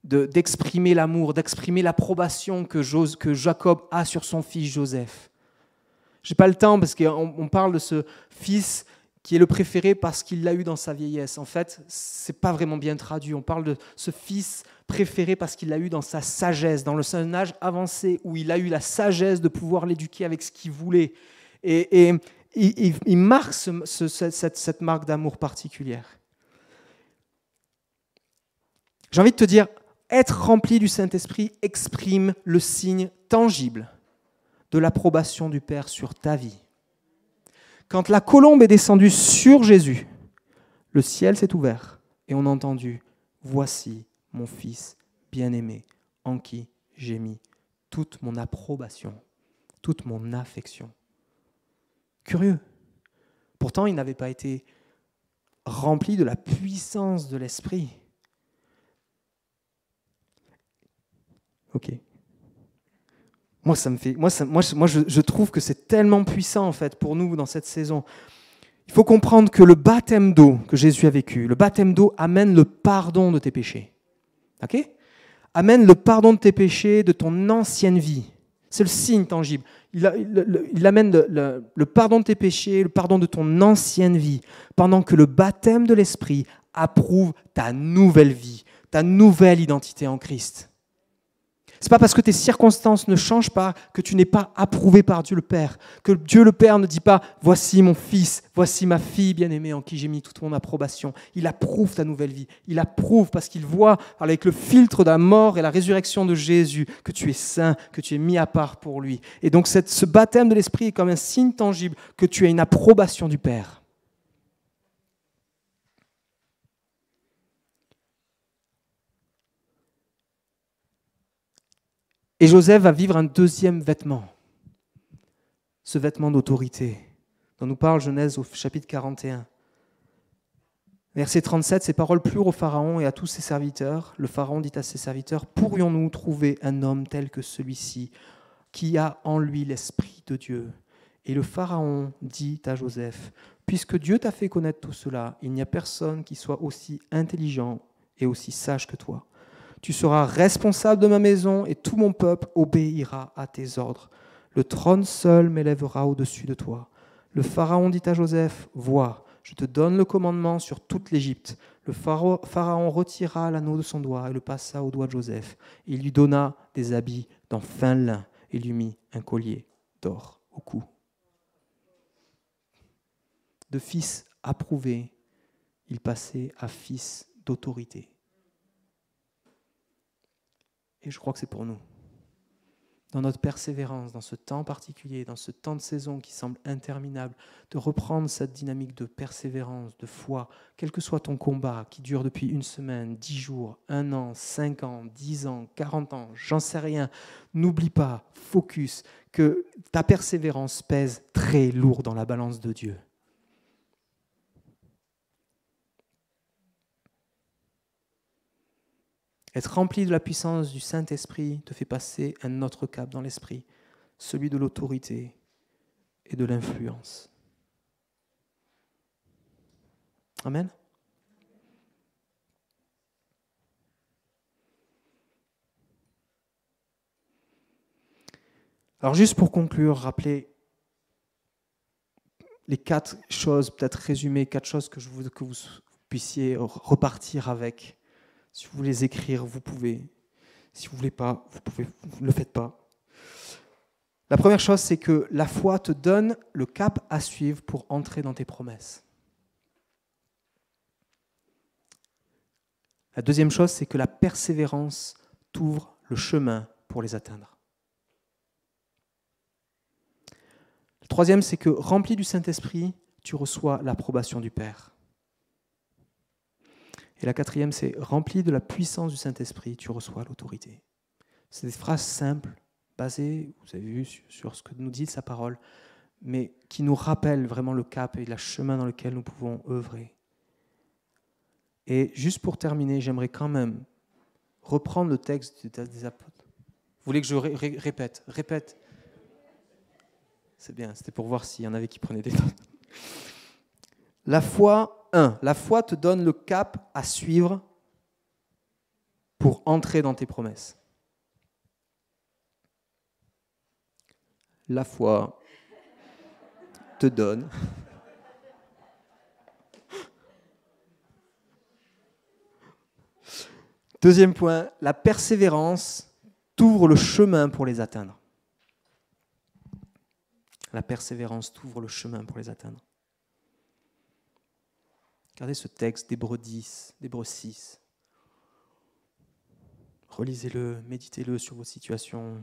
d'exprimer l'amour, d'exprimer l'approbation que, que Jacob a sur son fils Joseph. Je n'ai pas le temps parce qu'on on parle de ce fils qui est le préféré parce qu'il l'a eu dans sa vieillesse. En fait, c'est pas vraiment bien traduit. On parle de ce fils préféré parce qu'il l'a eu dans sa sagesse, dans le seul âge avancé où il a eu la sagesse de pouvoir l'éduquer avec ce qu'il voulait. Et, il, marque cette, cette marque d'amour particulière. J'ai envie de te dire, être rempli du Saint-Esprit exprime le signe tangible de l'approbation du Père sur ta vie. Quand la colombe est descendue sur Jésus, le ciel s'est ouvert et on a entendu Voici mon Fils bien-aimé, en qui j'ai mis toute mon approbation, toute mon affection. Curieux. Pourtant, il n'avait pas été rempli de la puissance de l'Esprit. Ok. Moi, ça me fait, moi, moi, moi je, trouve que c'est tellement puissant en fait pour nous dans cette saison. Il faut comprendre que le baptême d'eau que Jésus a vécu, le baptême d'eau amène le pardon de tes péchés. Ok Amène le pardon de tes péchés, de ton ancienne vie. C'est le signe tangible. Il, amène le pardon de tes péchés, le pardon de ton ancienne vie, pendant que le baptême de l'Esprit approuve ta nouvelle vie, ta nouvelle identité en Christ. C'est pas parce que tes circonstances ne changent pas que tu n'es pas approuvé par Dieu le Père. Que Dieu le Père ne dit pas voici mon fils, voici ma fille bien-aimée en qui j'ai mis toute mon approbation. Il approuve ta nouvelle vie. Il approuve parce qu'il voit avec le filtre de la mort et la résurrection de Jésus que tu es saint, que tu es mis à part pour lui. Et donc ce baptême de l'esprit est comme un signe tangible que tu as une approbation du Père. Et Joseph va vivre un deuxième vêtement, ce vêtement d'autorité dont nous parle Genèse au chapitre 41. Verset 37, ces paroles plurent au Pharaon et à tous ses serviteurs. Le Pharaon dit à ses serviteurs, pourrions-nous trouver un homme tel que celui-ci, qui a en lui l'Esprit de Dieu Et le Pharaon dit à Joseph, puisque Dieu t'a fait connaître tout cela, il n'y a personne qui soit aussi intelligent et aussi sage que toi. Tu seras responsable de ma maison et tout mon peuple obéira à tes ordres. Le trône seul m'élèvera au-dessus de toi. Le Pharaon dit à Joseph, Vois, je te donne le commandement sur toute l'Égypte. Le Pharaon retira l'anneau de son doigt et le passa au doigt de Joseph. Il lui donna des habits d'enfin fin lin et lui mit un collier d'or au cou. De fils approuvé, il passait à fils d'autorité. Et je crois que c'est pour nous. Dans notre persévérance, dans ce temps particulier, dans ce temps de saison qui semble interminable, de reprendre cette dynamique de persévérance, de foi, quel que soit ton combat qui dure depuis une semaine, dix jours, un an, cinq ans, dix ans, quarante ans, j'en sais rien, n'oublie pas, focus, que ta persévérance pèse très lourd dans la balance de Dieu. Être rempli de la puissance du Saint-Esprit te fait passer un autre cap dans l'esprit, celui de l'autorité et de l'influence. Amen. Alors juste pour conclure, rappeler les quatre choses, peut-être résumer quatre choses que je veux que vous puissiez repartir avec si vous voulez écrire, vous pouvez. Si vous voulez pas, vous pouvez, vous le faites pas. La première chose, c'est que la foi te donne le cap à suivre pour entrer dans tes promesses. La deuxième chose, c'est que la persévérance t'ouvre le chemin pour les atteindre. La troisième, c'est que rempli du Saint-Esprit, tu reçois l'approbation du Père. Et la quatrième, c'est rempli de la puissance du Saint-Esprit, tu reçois l'autorité. C'est des phrases simples, basées, vous avez vu, sur ce que nous dit sa parole, mais qui nous rappellent vraiment le cap et le chemin dans lequel nous pouvons œuvrer. Et juste pour terminer, j'aimerais quand même reprendre le texte des apôtres. Vous voulez que je répète Répète. C'est bien, c'était pour voir s'il y en avait qui prenaient des notes. La foi 1. La foi te donne le cap à suivre pour entrer dans tes promesses. La foi te donne Deuxième point, la persévérance t'ouvre le chemin pour les atteindre. La persévérance t'ouvre le chemin pour les atteindre. Regardez ce texte d'Hébreu 10, d'Hébreu 6. Relisez-le, méditez-le sur vos situations.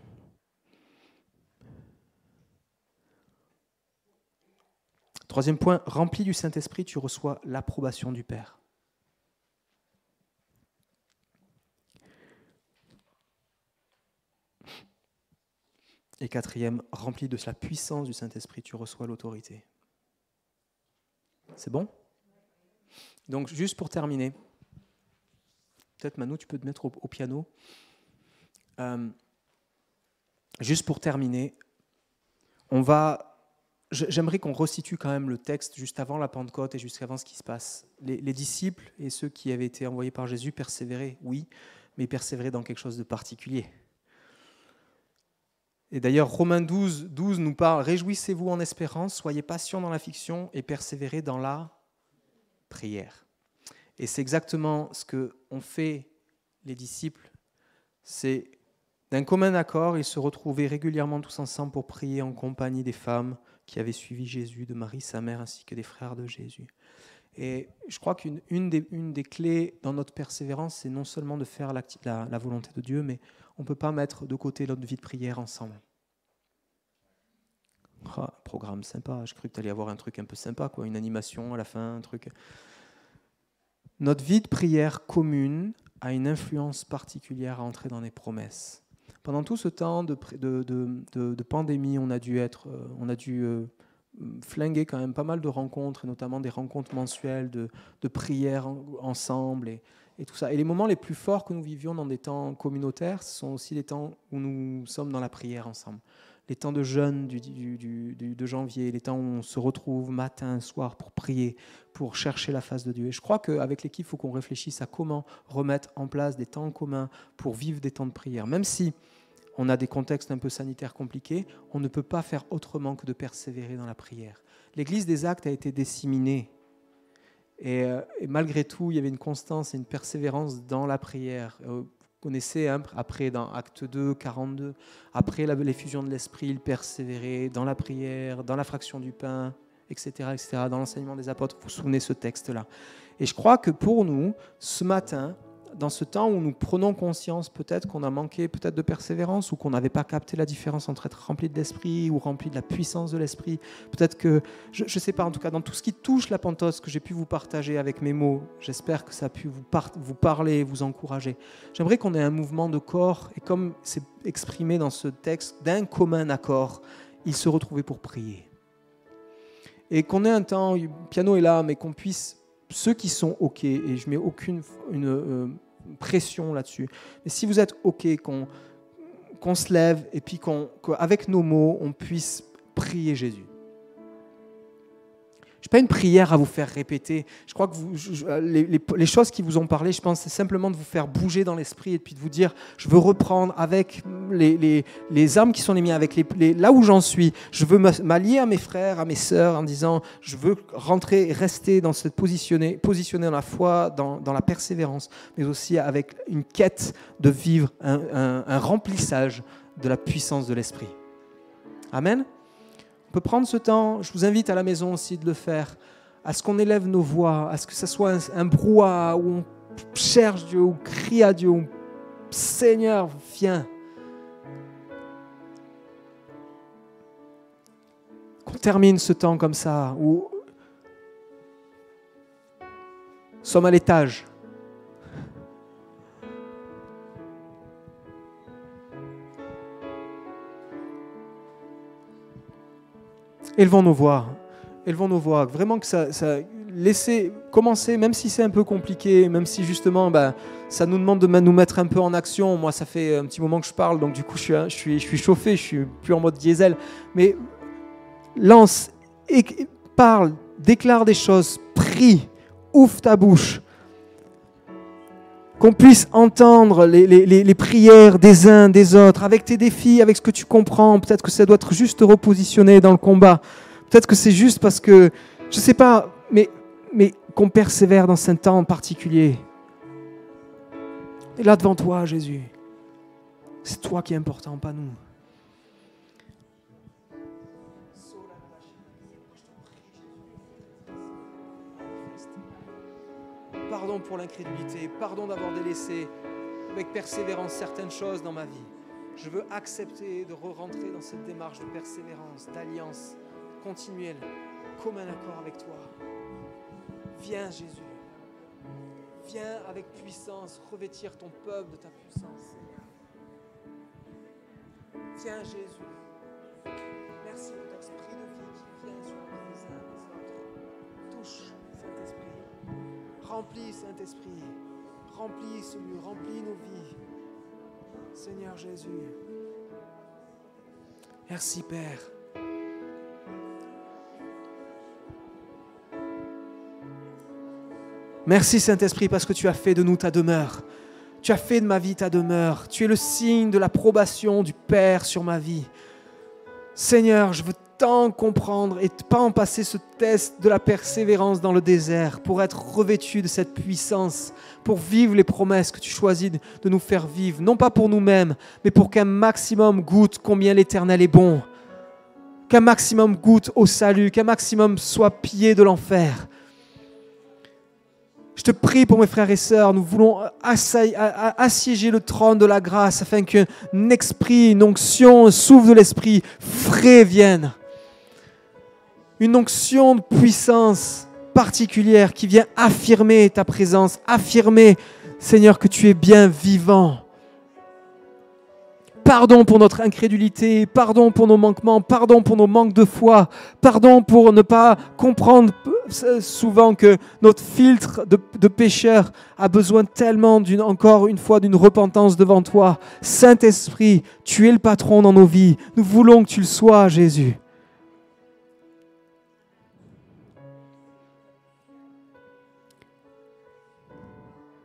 Troisième point, rempli du Saint-Esprit, tu reçois l'approbation du Père. Et quatrième, rempli de la puissance du Saint-Esprit, tu reçois l'autorité. C'est bon donc juste pour terminer, peut-être Manu, tu peux te mettre au, piano. Euh, juste pour terminer, on va. J'aimerais qu'on resitue quand même le texte juste avant la Pentecôte et jusqu'avant ce qui se passe. Les, disciples et ceux qui avaient été envoyés par Jésus persévéraient, oui, mais persévéraient dans quelque chose de particulier. Et d'ailleurs, Romains 12, 12 nous parle Réjouissez-vous en espérance, soyez patients dans la fiction et persévérez dans la prière. Et c'est exactement ce que ont fait les disciples. C'est d'un commun accord, ils se retrouvaient régulièrement tous ensemble pour prier en compagnie des femmes qui avaient suivi Jésus, de Marie, sa mère, ainsi que des frères de Jésus. Et je crois qu'une des, clés dans notre persévérance, c'est non seulement de faire la, la volonté de Dieu, mais on ne peut pas mettre de côté notre vie de prière ensemble. Ah, programme sympa, je croyais que tu allais avoir un truc un peu sympa, quoi, une animation à la fin, un truc. Notre vie de prière commune a une influence particulière à entrer dans les promesses. Pendant tout ce temps de, pandémie, on a dû être, euh, on a dû euh, flinguer quand même pas mal de rencontres, et notamment des rencontres mensuelles de, prières ensemble et, tout ça. Et les moments les plus forts que nous vivions dans des temps communautaires, ce sont aussi les temps où nous sommes dans la prière ensemble les temps de jeûne du, de janvier, les temps où on se retrouve matin, soir pour prier, pour chercher la face de Dieu. Et je crois qu'avec l'équipe, il faut qu'on réfléchisse à comment remettre en place des temps communs pour vivre des temps de prière. Même si on a des contextes un peu sanitaires compliqués, on ne peut pas faire autrement que de persévérer dans la prière. L'Église des actes a été disséminée. et, euh, malgré tout, il y avait une constance et une persévérance dans la prière. Euh, connaissez, hein, après dans Acte 2, 42, après l'effusion de l'Esprit, il persévérait dans la prière, dans la fraction du pain, etc., etc., dans l'enseignement des apôtres. Vous vous souvenez ce texte-là. Et je crois que pour nous, ce matin, dans ce temps où nous prenons conscience peut-être qu'on a manqué peut-être de persévérance ou qu'on n'avait pas capté la différence entre être rempli de l'esprit ou rempli de la puissance de l'esprit. Peut-être que, je ne sais pas, en tout cas, dans tout ce qui touche la pentose que j'ai pu vous partager avec mes mots, j'espère que ça a pu vous, parler, vous encourager. J'aimerais qu'on ait un mouvement de corps et comme c'est exprimé dans ce texte, d'un commun accord, il se retrouvait pour prier. Et qu'on ait un temps, le piano est là, mais qu'on puisse ceux qui sont OK, et je mets aucune euh, pression là-dessus, mais si vous êtes OK qu'on qu'on se lève et puis qu'avec nos mots, on puisse prier Jésus. Je n'ai pas une prière à vous faire répéter. Je crois que vous, les, choses qui vous ont parlé, je pense, c'est simplement de vous faire bouger dans l'esprit et puis de vous dire, je veux reprendre avec les, les armes qui sont les miennes, avec les, là où j'en suis. Je veux m'allier à mes frères, à mes sœurs, en disant, je veux rentrer, rester dans cette positionnée positionner dans la foi, dans, la persévérance, mais aussi avec une quête de vivre un remplissage de la puissance de l'esprit. Amen. On peut prendre ce temps, je vous invite à la maison aussi de le faire, à ce qu'on élève nos voix, à ce que ce soit un, brouhaha où on cherche Dieu, où on crie à Dieu, où Seigneur, viens. Qu'on termine ce temps comme ça, où nous sommes à l'étage vont nous voir, elles vont nous voir, Vraiment que ça, ça laissez commencer, même si c'est un peu compliqué, même si justement bah, ça nous demande de nous mettre un peu en action. Moi, ça fait un petit moment que je parle, donc du coup, je suis, je suis, je suis chauffé, je suis plus en mode diesel. Mais lance, parle, déclare des choses, prie, ouvre ta bouche qu'on puisse entendre les, prières des uns, des autres, avec tes défis, avec ce que tu comprends. Peut-être que ça doit être juste repositionné dans le combat. Peut-être que c'est juste parce que, je ne sais pas, mais, mais qu'on persévère dans un temps en particulier. Et là devant toi, Jésus, c'est toi qui est important, pas nous. Pardon pour l'incrédulité, pardon d'avoir délaissé avec persévérance certaines choses dans ma vie. Je veux accepter de re-rentrer dans cette démarche de persévérance, d'alliance continuelle, comme un accord avec toi. Viens Jésus, viens avec puissance revêtir ton peuple de ta puissance. Viens Jésus. Merci. Remplis, Saint-Esprit. Remplis, lieu, remplis nos vies. Seigneur Jésus. Merci, Père. Merci Saint-Esprit parce que tu as fait de nous ta demeure. Tu as fait de ma vie ta demeure. Tu es le signe de l'approbation du Père sur ma vie. Seigneur, je veux tant comprendre et pas en passer ce test de la persévérance dans le désert pour être revêtu de cette puissance, pour vivre les promesses que tu choisis de nous faire vivre, non pas pour nous-mêmes, mais pour qu'un maximum goûte combien l'Éternel est bon, qu'un maximum goûte au salut, qu'un maximum soit pillé de l'enfer. Je te prie pour mes frères et sœurs, nous voulons assiéger le trône de la grâce afin qu'un esprit, une onction, un souffle de l'esprit frais vienne une onction de puissance particulière qui vient affirmer ta présence, affirmer, Seigneur, que tu es bien vivant. Pardon pour notre incrédulité, pardon pour nos manquements, pardon pour nos manques de foi, pardon pour ne pas comprendre souvent que notre filtre de, de pécheur a besoin tellement d'une encore une fois d'une repentance devant toi. Saint-Esprit, tu es le patron dans nos vies. Nous voulons que tu le sois, Jésus.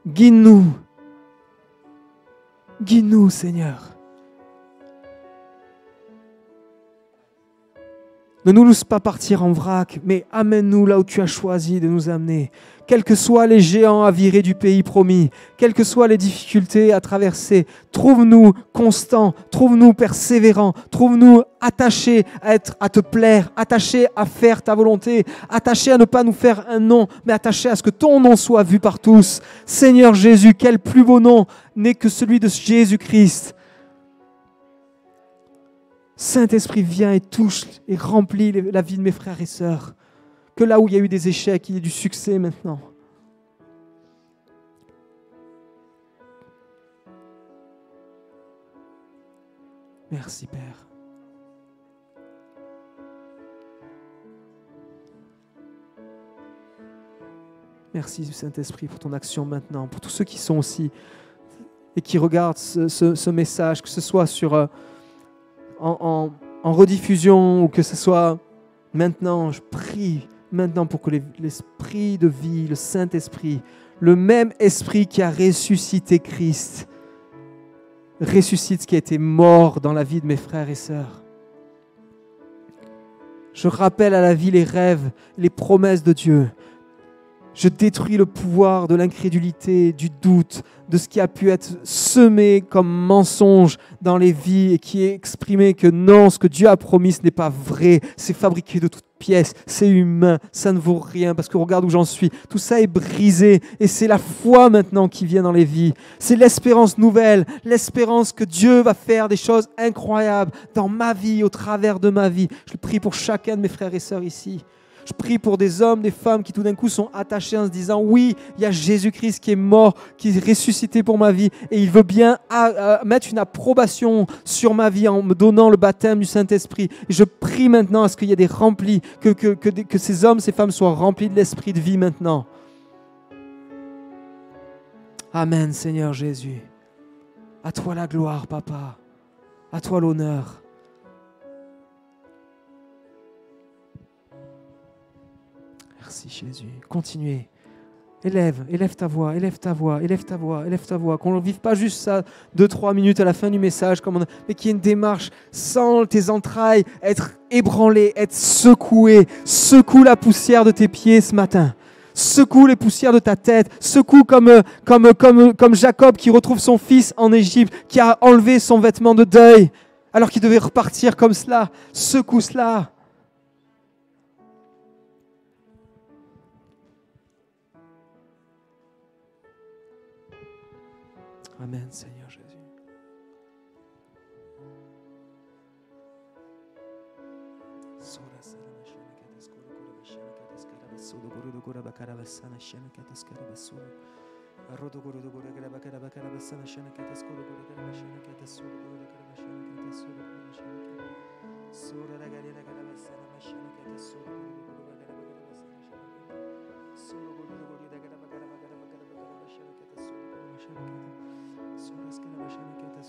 Guide-nous. Guide-nous, Seigneur. Ne nous laisse pas partir en vrac, mais amène-nous là où tu as choisi de nous amener. Quels que soient les géants à virer du pays promis, quelles que soient les difficultés à traverser, trouve-nous constants, trouve-nous persévérants, trouve-nous attachés à, être, à te plaire, attachés à faire ta volonté, attachés à ne pas nous faire un nom, mais attachés à ce que ton nom soit vu par tous. Seigneur Jésus, quel plus beau nom n'est que celui de Jésus-Christ. Saint-Esprit, viens et touche et remplis la vie de mes frères et sœurs. Que là où il y a eu des échecs, il y ait du succès maintenant. Merci Père. Merci Saint-Esprit pour ton action maintenant, pour tous ceux qui sont aussi et qui regardent ce, message, que ce soit sur... Euh, en, rediffusion ou que ce soit maintenant, je prie maintenant pour que l'Esprit de vie, le Saint-Esprit, le même Esprit qui a ressuscité Christ, ressuscite ce qui a été mort dans la vie de mes frères et sœurs. Je rappelle à la vie les rêves, les promesses de Dieu. Je détruis le pouvoir de l'incrédulité, du doute, de ce qui a pu être semé comme mensonge dans les vies et qui est exprimé que non, ce que Dieu a promis, ce n'est pas vrai, c'est fabriqué de toutes pièces, c'est humain, ça ne vaut rien parce que regarde où j'en suis. Tout ça est brisé et c'est la foi maintenant qui vient dans les vies. C'est l'espérance nouvelle, l'espérance que Dieu va faire des choses incroyables dans ma vie, au travers de ma vie. Je prie pour chacun de mes frères et sœurs ici. Je prie pour des hommes, des femmes qui tout d'un coup sont attachés en se disant, oui, il y a Jésus-Christ qui est mort, qui est ressuscité pour ma vie, et il veut bien ah, euh, mettre une approbation sur ma vie en me donnant le baptême du Saint-Esprit. Je prie maintenant à ce qu'il y ait des remplis, que, que, que, ces hommes, ces femmes soient remplis de l'Esprit de vie maintenant. Amen, Seigneur Jésus. À toi la gloire, Papa. À toi l'honneur. Merci Jésus. Continuez. Élève, élève ta voix, élève ta voix, élève ta voix, élève ta voix. Qu'on ne vive pas juste ça deux, trois minutes à la fin du message, comme mais qu'il y ait une démarche sans tes entrailles, être ébranlées, être secouées, Secoue la poussière de tes pieds ce matin. Secoue les poussières de ta tête. Secoue comme, euh, comme, euh, comme, euh, comme Jacob qui retrouve son fils en Égypte, qui a enlevé son vêtement de deuil, alors qu'il devait repartir comme cela. Secoue cela. Amen, Seigneur Jésus. Solo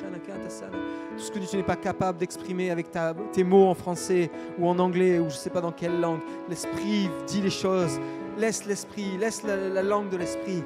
Tout ce que tu n'es pas capable d'exprimer avec tes mots en français ou en anglais ou je ne sais pas dans quelle langue, l'esprit dit les choses. Laisse l'esprit, laisse la langue de l'esprit.